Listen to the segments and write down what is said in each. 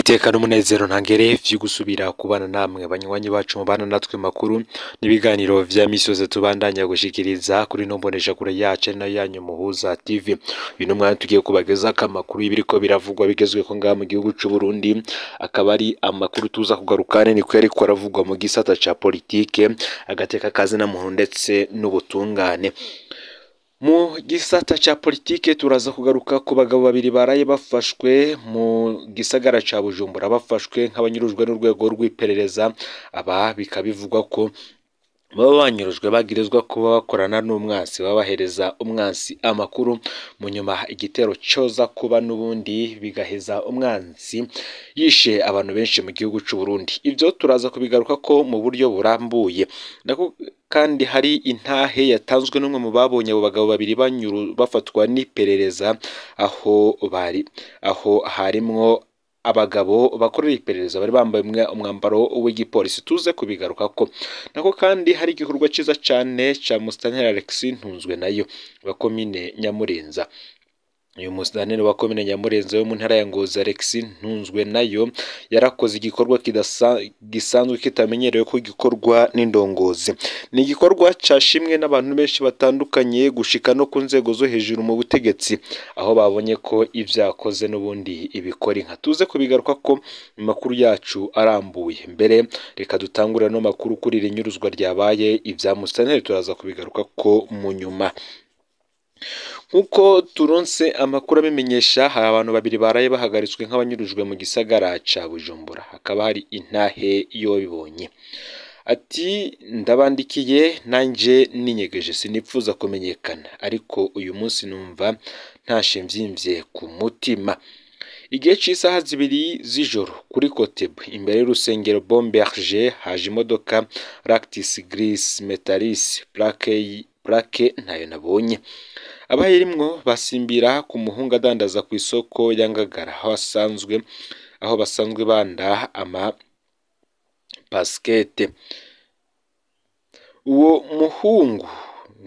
iteka n'umunezero ntangereye byo gusubira kubana namwe banywanyi bacu mubana natwe makuru n'ibiganiro vya misi tubandanya gushyikiriza kuri nombonesha kure yacu nayo yanyu muhuza tv uyu n'umwanya tugiye kubageza ko amakuru y'ibiriko biravugwa bigezwe ko ngaha mu gihugu cy’u Burundi akaba ari amakuru tuza kugaruka ni ko yariko aravugwa mu gisata ca politiki agateka kazina muntu ndetse n'ubutungane mu gisata cya politike turaza kugaruka ku bagabo babiri baraye bafashwe mu gisagara cya bujumbura bafashwe nk'abanyurujwe n'urwego rw'iperereza aba bikaba bivugwa ko baba banyurujwe bagirizwa kuba bakorana n'umwansi baba umwansi amakuru mu nyuma igitero cyoza kuba n'ubundi bigaheza umwansi yishe abantu benshi mu gihugu cy'u Burundi ibyo turaza kubigaruka ko mu buryo burambuye kandi hari intahe yatanzwe n'umwe mu babonye abo bagabo babiri banyuru bafatwa n'iperereza aho bari aho harimwo abagabo bakorera iperereza bari bambaye umwambaro w'igipolisi tuze kubigaruka ko nako kandi hari igikorwa cyiza cyane cya musitanteri alegisi ntunzwe nayo wa nyamurenza uyu musitanteri wa komine nyamurenzi wo mu ntara ya ngozi alexi ntunzwe nayo yarakoze igikorwa gisanzwe kitamenyerewe ko gikorwa n'indongozi ni igikorwa cyashimwe n'abantu benshi batandukanye gushika no ku nzego zo hejuru mu butegetsi aho babonye ko ibyakoze n'ubundi ibikora inka tuze kubigaruka ko amakuru yacu arambuye mbere reka dutangure no makuru kuri iri nyuruzwa ryabaye ibya musitanteri turaza kubigaruka ko mu nyuma nk'uko turonse amakuru abimenyesha hari abantu babiri baraye bahagaritswe nk'abanyurujwe mu gisagara ca Bujumbura hakaba hari intahe y'uwabibonye ati ndabandikiye nanjye ninyegeje sinipfuza kumenyekana ariko uyu munsi numva ntashe ku mutima igihe cy'isaha zibiri z'ijoro kuri Kotebe imbere y'urusengero Bomberge haje imodoka Lactis Gris Metalis plaque plaque ntayo nabonye abayirimwo basimbira ku muhungu adandaza ku isoko ya Ngagara aho asanzwe aho basanzwe banda ama basikete uwo muhungu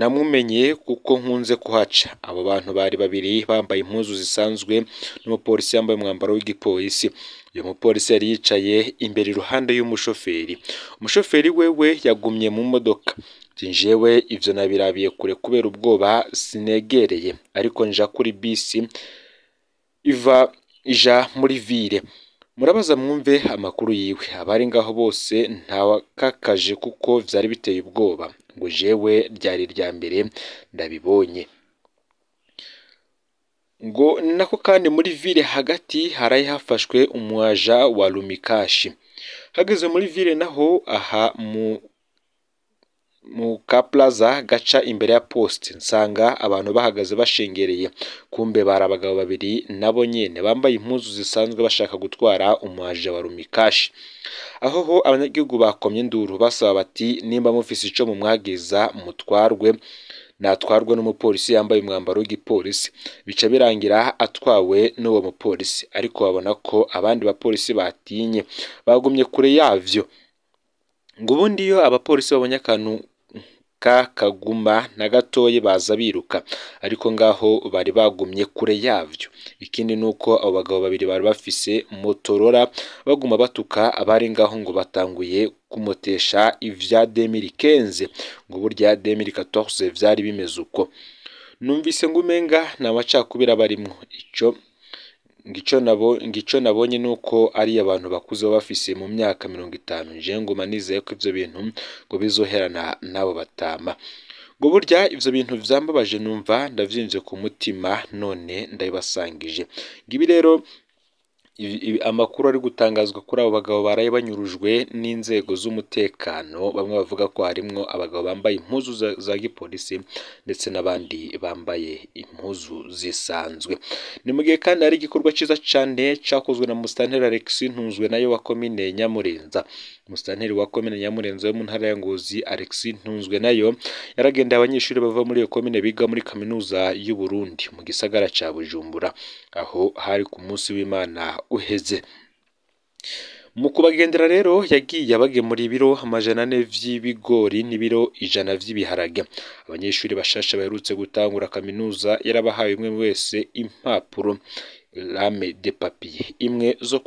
namumenye kuko nkunze kuhaca abo bantu bari babiri bambaye impuzu zisanzwe n'umupolisi yambaye umwambaro w'igipolisi uyu mupolisi yari yicaye imbere iruhande y'umushoferi umushoferi wewe yagumye mu modoka uti jewe ivyo nabirabiye kure kubera ubwoba sinegereye ariko nja kuri bisi iva ija muri vire murabaza mwumve amakuru yiwe abari ngaho bose ntawakakaje kuko byari biteye ubwoba ngo jewe ryari rya mbere ndabibonye ngo nako kandi muri vire hagati haraye hafashwe umwaja wa lumikashi hageze muri vire naho aha mu mu kaplaza gaca imbere ya posite nsanga abantu bahagaze bashengereye kumbe bari abagabo babiri nabo nyine bambaye impuzu zisanzwe bashaka gutwara umuhaji wa rumikashi aho ho abanyagihugu bakomye induru basaba bati nimba mufise ico mumwagiza mutwarwe natwarwe n'umupolisi yambaye umwambaro w'igipolisi bica birangira atwawe n'uwo mupolisi ariko babona ko abandi bapolisi batinye bagumye kure yavyo ngo ubundi iyo abapolisi babonye akantu ka kaguma na gatoya baza biruka ariko ngaho bari bagumye kure yabyo ikindi ni uko abo bagabo babiri bari bafise motorora baguma batuka abari ngaho ngo batanguye kumutesha ivya demirikenze ngo burya demirikatoze byari bimeze uko numvise ngo umenga ni abacakubira barimwo ico ngico nabonye nuko ari abantu bakuze baba bafise mu myaka mirongo itanu jewe nguma nizeye ko ibyo bintu ngo bizoherana n'abo batama ngo burya ibyo bintu byambabaje numva ndavyiyumvye ku mutima none ndabibasangije ngibi rero Amakuru ari gutangazwa kuri abo bagabo baraye banyurujwe n'inzego z'umutekano, bamwe bavuga ko harimwo abagabo bambaye impuzu za gipolisi ndetse n'abandi bambaye impuzu zisanzwe. Ni mu gihe kandi hari igikorwa cyiza cyane cyakozwe na Musitanteri Alegisi nayo wa komine Nyamurinda. umusitanteri wa komine nyamurenzo yo mu ntara ya ngozi alex ntunzwe nayo yaragendeye abanyeshuri bava muri iyo komine biga muri kaminuza y'u burundi mu gisagara ca bujumbura aho hari ku munsi w'imana uheze mu kubagendera rero yagiye abagemura ibiro amajana ane vy'ibigori n'ibiro ijana vy'ibiharage abanyeshuri bashasha baherutse gutangura kaminuza yarabahaye umwe wese impapuro lame de papiye imwe zo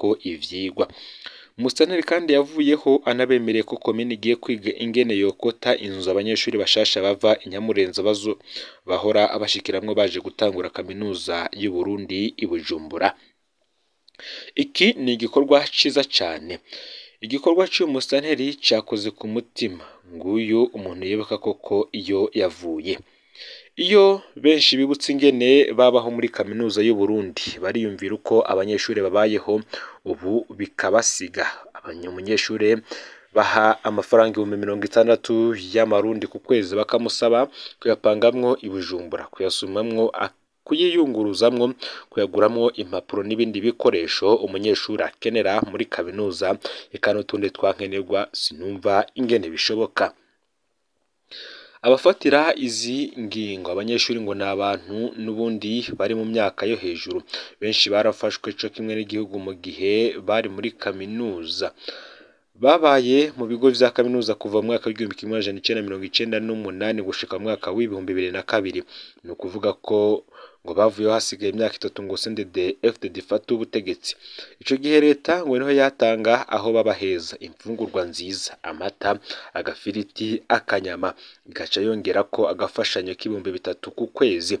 ko ivyigwa Musanteri kandi yavuyeho anabemereye ko Komini igiye kwiga ingene yokota inzu abanyeshuri bashasha bava i Nyamurenza bahora bashikiramwo baje gutangura Kaminuza y'u Burundi i Bujumbura iki ni igikorwa ciza cyane. igikorwa cy'uyu musanteri cyakoze ku mutima nguyu umuntu yibuka koko iyo yavuye. Iyo benshi bibutse ingene babaho muri kaminuza y'u Burundi bariyumvira uko abanyeshuri babayeho ubu bikabasiga, umunyeshure baha amafaranga ibihumbi mirongo itandatu y'amarundi ku kwezi bakamusaba kuyapangamwo i kuyasumamwo, kuyiyunguruzamwo, kuyaguramwo impapuro n'ibindi bikoresho umunyeshuri akenera muri kaminuza, eka n'utundi twa sinumva ingene bishoboka. Abafatira izi ngingo abanyeshuri ngo ni abantu n'ubundi bari mu myaka yo hejuru, benshi barafashwe co kimwe n'igihugu mu gihe bari muri kaminuza. Babaye mu bigo vya kaminuza kuva mu mwaka w'igihumbi kimwe amajana icenda mirongo icyenda n'umunani gushika mu mwaka w'ibihumbi bibiri na kabiri, ni ukuvuga ko ngo bavuyeho hasigaye imyaka itatu ngo sende sendede FDD ifate ubutegetsi icyo gihe leta ngo niho yatanga aho babaheza imfungurwa nziza amata agafiriti akanyama igaca yongera ko agafashanyo k'ibihumbi bitatu ku kwezi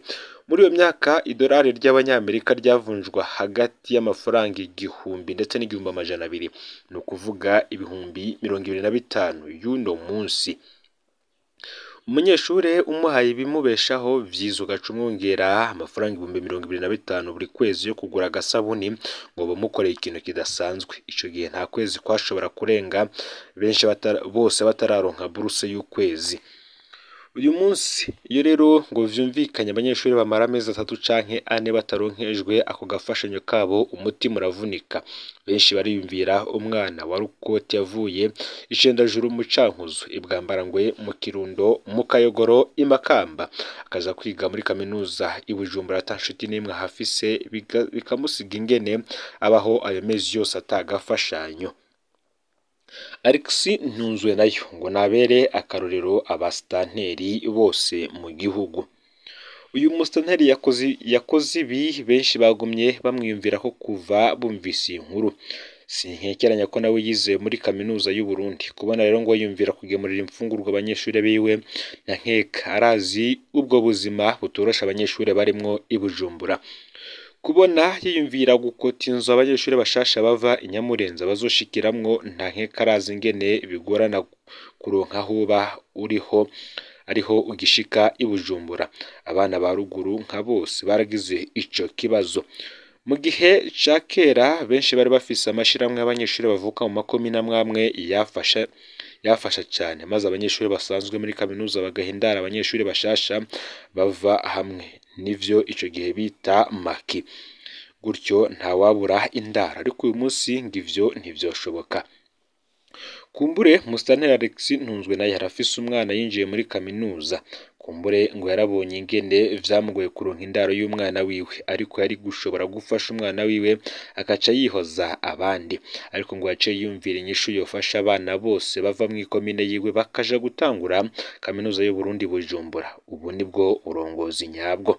muri iyo myaka idolari ry'abanyamerika ryavunjwa hagati y'amafaranga igihumbi ndetse n'igihumbi amajana abiri ni ukuvuga ibihumbi mirongo ibiri na bitanu y'uno munsi Umunyeshuri umuhaye ibimubeshaho byiza ugaca umwongera amafaranga ibihumbi mirongo ibiri na bitanu buri kwezi yo kugura agasabuni ngo bamukoreye ikintu kidasanzwe, icyo gihe nta kwezi kwashobora kurenga benshi bose batararonka buruse y'ukwezi. Uyu munsi iyo rero ngo byumvikanye abanyeshuri bamara amezi atatu canke ane bataronkejwe ako gafashanyo kabo umutima uravunika benshi bariyumvira umwana wa Rukoti yavuye ijendajuru mu cankuzo i mu Kirundo mu Kayogoro i Makamba akaza kwiga muri kaminuza i Bujumbura ata n'imwe ahafise bikamusiga ingene abaho ayo mezi yose atagafashanyo. Alex Ntunzwe nayo ngo nabere akarorero abasitanteri bose mu gihugu, uyu musitanteri yakoze ibi benshi bagumye bamwiyumviraho kuva bumvise iyi nkuru, sinkekeranya ko nawe yize muri kaminuza y'u Burundi, kubona rero ngo yiyumvira kugemurira imfungurwa abanyeshuri biwe na nkeka arazi ubwo buzima butorosha abanyeshuri barimo ibujumbura kubona yiyumvira gukota inzu abanyeshuri bashasha bava i Nyamurenza bazoshikiramwo nta nkekarazi ingene bigorana kuronka hoba uriho ariho ugishika i Bujumbura abana ba ruguru nka bose baragize icyo kibazo mu gihe ca kera benshi bari bafise amashirahamwe y'abanyeshuri bavuka mu makomine amwamwe yafasha yafasha cyane maze abanyeshuri basanzwe muri kaminuza bagahindara abanyeshuri bashasha bava hamwe nibyo icyo gihe bita maki gutyo ntawabura indara ariko uyu munsi ngo ibyo ntibyashoboka kumbure musitanteri Alex Ntunzwe nawe yari afise umwana yinjiye muri kaminuza kumbure ngo yarabonye ingene vyamugoye kuronka indaro y'umwana wiwe ariko yari gushobora gufasha umwana wiwe agaca yihoza abandi ariko ngo yaciye yiyumvira inyishu yofasha abana bose bava mu ikomine yiwe bakaja gutangura kaminuza y'Uburundi Bujumbura ubu nibwo urongozi nyabwo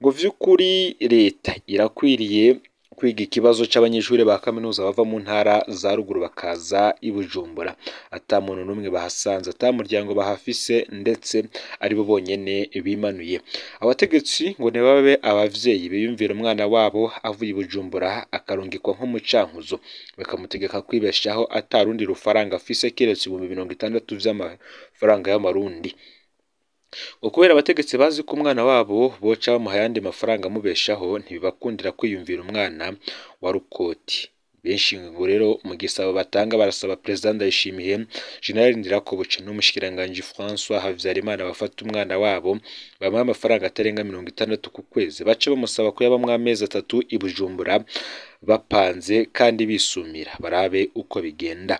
ngo vy'ukuri leta irakwiriye kwiga ikibazo cy'abanyeshuri ba kaminuza bava mu ntara za ruguru bakaza i Bujumbura atamuntu n'umwe bahasanze ata muryango bahafise ndetse aribo bonyine bimanuye abategetsi ngo ntibabe ababyeyi biyumvira umwana wabo avuye i Bujumbura akarungikwa nk'umucankuzo bakamutegeka kwibeshaho atarundi rufaranga afise keretse ibihumbi mirongo itandatu by'amafaranga y'amarundi Ngo kubera abategetsi bazi ko umwana wabo boca bamuha ayandi mafaranga amubeshaho ntibibakundira kwiyumvira umwana wa Rukoti. Benshi ngo rero mu gisabo batanga barasaba Perezida Ndayishimiye, Jenerali Ndirakobuca n'Umushikiranganji Francois Habyarimana bafate umwana wabo bamuhe amafaranga atarenga mirongo itandatu ku kwezi bace bamusaba kuyabamo amezi atatu i Bujumbura bapanze kandi bisumira barabe uko bigenda.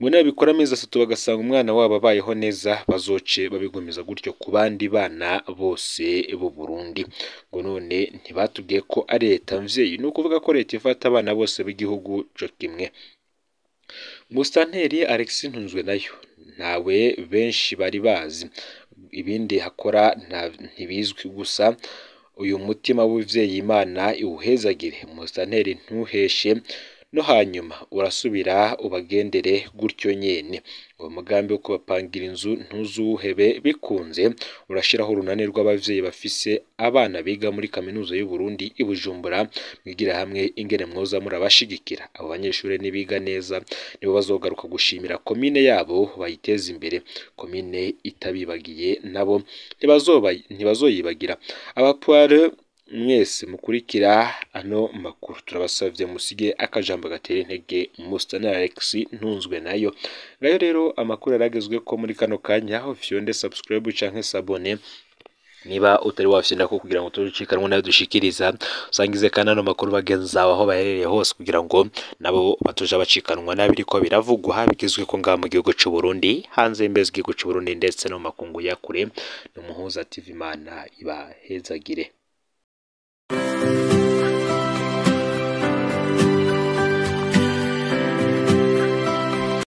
ngo nibabikora amezi atatu bagasanga umwana wabo abayeho neza bazoce babigumiza gutyo ku bandi bana bose b'u Burundi ngo none ntibatubwiye ko ari leta mvyeyi ni ukuvuga ko leta ifata abana bose b'igihugu cyo kimwe Mustanteri Alexis Ntunzwe nayo ntawe benshi bari bazi ibindi hakora ntibizwi gusa uyu mutima w'umuvyeyi Imana iwuhezagire musanteri ntuheshe no hanyuma urasubira ubagendere gutyo nyine. Uwo mugambi wo kubapangira inzu ntuzuwuhebe bikunze, urashyiraho urunani rw'ababyeyi bafise abana biga muri kaminuza y'u Burundi i Bujumbura, mwigire hamwe ingene mwoza murabashigikira. Abo banyeshuri nibiga neza nibo bazogaruka gushimira komine yabo bayiteza imbere, komine itabibagiye nabo ntibazoyibagira. Aba mwese mukurikira ano makuru turabasabye musige akajambo gatera intege musitani Alex ntunzwe nayo ngayo rero amakuru yaragezwe ko muri kano kanya aho fyonde subscribe canke sabone niba utari wafyenda ko kugira ngo turucikanwe nayo dushikiriza usangize kandi ano makuru bagenzi bawe aho baherereye hose kugira ngo nabo batuje abacikanwa n'abiri ko biravugwa habigizwe ko ngaha mu gihugu cy'u Burundi hanze y'imbezi gihugu cy'u Burundi ndetse no makungu ya kure no muhuza TV Imana ibahezagire Thank you.